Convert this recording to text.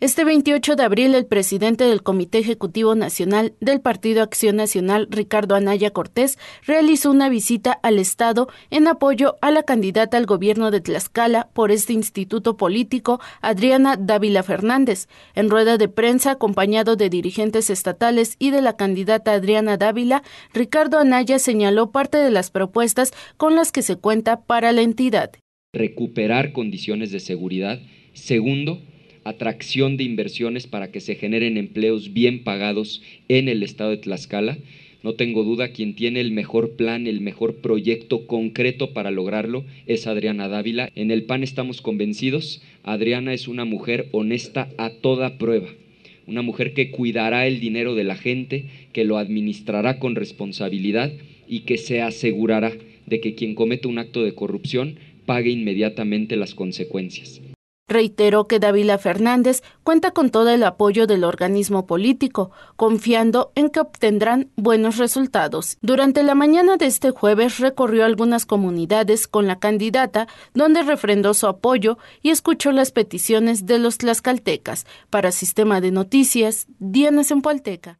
Este 28 de abril, el presidente del Comité Ejecutivo Nacional del Partido Acción Nacional, Ricardo Anaya Cortés, realizó una visita al Estado en apoyo a la candidata al gobierno de Tlaxcala por este instituto político, Adriana Dávila Fernández. En rueda de prensa, acompañado de dirigentes estatales y de la candidata Adriana Dávila, Ricardo Anaya señaló parte de las propuestas con las que se cuenta para la entidad. Recuperar condiciones de seguridad. Segundo, atracción de inversiones para que se generen empleos bien pagados en el estado de Tlaxcala. No tengo duda, quien tiene el mejor plan, el mejor proyecto concreto para lograrlo es Adriana Dávila. En el PAN estamos convencidos, Adriana es una mujer honesta a toda prueba, una mujer que cuidará el dinero de la gente, que lo administrará con responsabilidad y que se asegurará de que quien cometa un acto de corrupción pague inmediatamente las consecuencias. Reiteró que Dávila Fernández cuenta con todo el apoyo del organismo político, confiando en que obtendrán buenos resultados. Durante la mañana de este jueves recorrió algunas comunidades con la candidata, donde refrendó su apoyo y escuchó las peticiones de los tlaxcaltecas. Para Sistema de Noticias, Diana Zempoalteca.